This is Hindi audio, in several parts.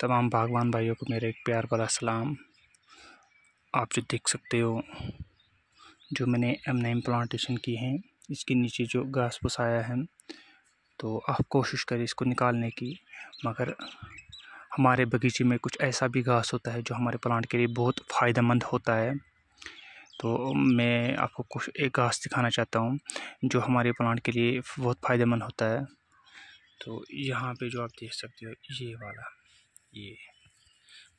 तमाम बागवान भाइयों को मेरा एक प्यार भरा सलाम आप जो देख सकते हो जो मैंने एम नाइम प्लांटेशन की है इसके नीचे जो घास फूस आया है तो आप कोशिश करें इसको निकालने की मगर हमारे बगीचे में कुछ ऐसा भी घास होता है जो हमारे प्लांट के लिए बहुत फ़ायदेमंद होता है तो मैं आपको कुछ एक घास दिखाना चाहता हूँ जो हमारे प्लांट के लिए बहुत फ़ायदेमंद होता है तो यहाँ पे जो आप देख सकते हो ये वाला ये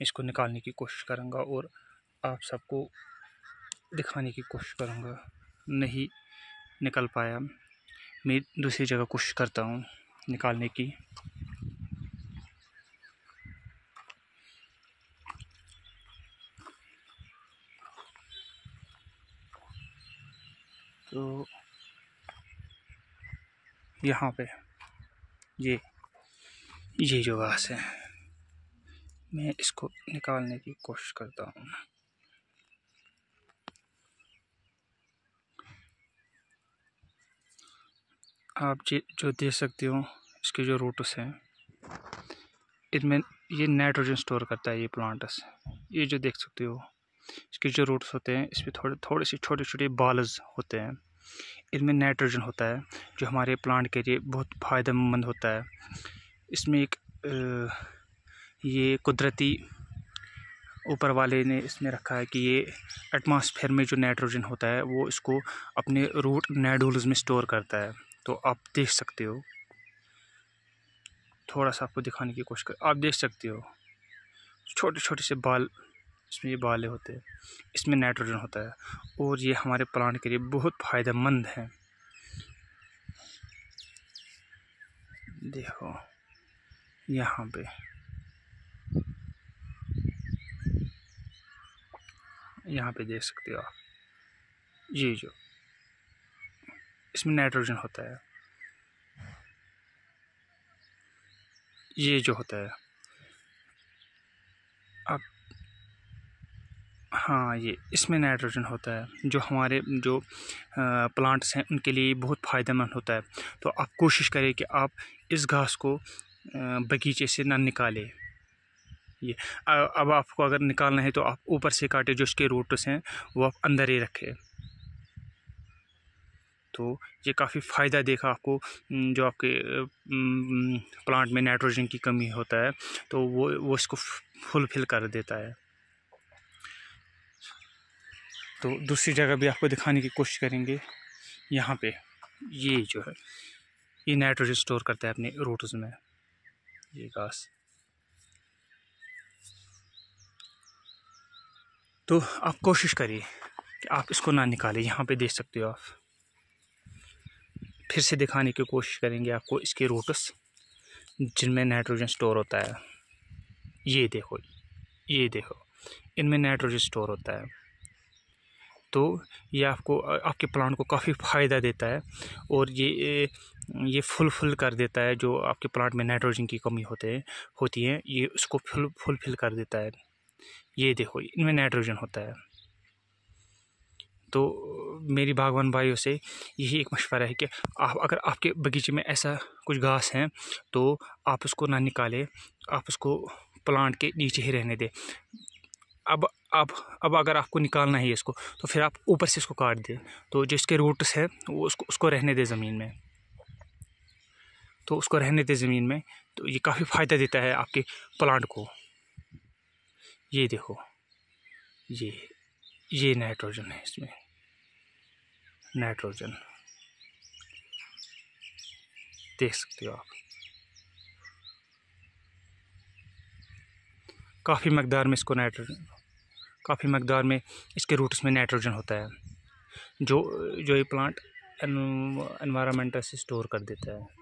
इसको निकालने की कोशिश करूँगा और आप सबको दिखाने की कोशिश करूँगा नहीं निकल पाया मैं दूसरी जगह कोशिश करता हूँ निकालने की तो यहाँ पे ये ये जो घास है मैं इसको निकालने की कोशिश करता हूँ आप जे जो देख सकते हो इसके जो रूट्स हैं इनमें ये नाइट्रोजन स्टोर करता है ये प्लांट्स ये जो देख सकते हो इसके जो रूट्स होते हैं इसमें थोड़े थोड़े से छोटे छोटे बालज होते हैं इनमें नाइट्रोजन होता है जो हमारे प्लांट के लिए बहुत फ़ायदेमंद होता है इसमें एक आ, ये कुदरती ऊपर वाले ने इसमें रखा है कि ये एटमॉस्फेयर में जो नाइट्रोजन होता है वो इसको अपने रूट नेडुल्स में स्टोर करता है तो आप देख सकते हो थोड़ा सा आपको दिखाने की कोशिश कर आप देख सकते हो छोटे छोटे से बाल इसमें ये बाले होते हैं इसमें नाइट्रोजन होता है और ये हमारे प्लांट के लिए बहुत फ़ायदेमंद है देखो यहाँ पे यहाँ पे देख सकते हो आप ये जो इसमें नाइट्रोजन होता है ये जो होता है अब हाँ ये इसमें नाइट्रोजन होता है जो हमारे जो प्लांट्स हैं उनके लिए बहुत फ़ायदेमंद होता है तो आप कोशिश करें कि आप इस घास को बगीचे से ना निकालें ये अब आपको अगर निकालना है तो आप ऊपर से काटे जो इसके रूट्स हैं वो आप अंदर ही रखें तो ये काफ़ी फ़ायदा देखा आपको जो आपके प्लांट में नाइट्रोजन की कमी होता है तो वो वो इसको फुलफिल कर देता है तो दूसरी जगह भी आपको दिखाने की कोशिश करेंगे यहाँ पे ये जो है ये नाइट्रोजन स्टोर करता है अपने रूट्स में ये घास तो आप कोशिश करिए कि आप इसको ना निकालें यहाँ पे देख सकते हो आप फिर से दिखाने की कोशिश करेंगे आपको इसके रोटस जिनमें नाइट्रोजन स्टोर होता है ये देखो ये देखो इनमें नाइट्रोजन स्टोर होता है तो ये आपको आपके प्लांट को काफ़ी फ़ायदा देता है और ये ये फुल फुल कर देता है जो आपके प्लांट में नाइट्रोजन की कमी होते हैं होती है ये उसको फुल फुलफिल कर देता है ये देखो इनमें नाइट्रोजन होता है तो मेरी बागवान भाइयों से यही एक मशवरा है कि आप अगर आपके बगीचे में ऐसा कुछ घास है तो आप उसको ना निकालें आप उसको प्लांट के नीचे ही रहने दें अब अब अब अगर आपको निकालना है इसको तो फिर आप ऊपर से इसको काट दें तो जिसके रूट्स हैं वो उसको उसको रहने दें ज़मीन में तो उसको रहने दें ज़मीन में तो ये काफ़ी फ़ायदा देता है आपके प्लांट को ये देखो ये ये नाइट्रोजन है इसमें नाइट्रोजन देख सकते हो आप काफ़ी मकदार में इसको नाइट्रोजन काफ़ी मकदार में इसके रूट्स में नाइट्रोजन होता है जो जो ये प्लांट एनवायरमेंट से स्टोर कर देता है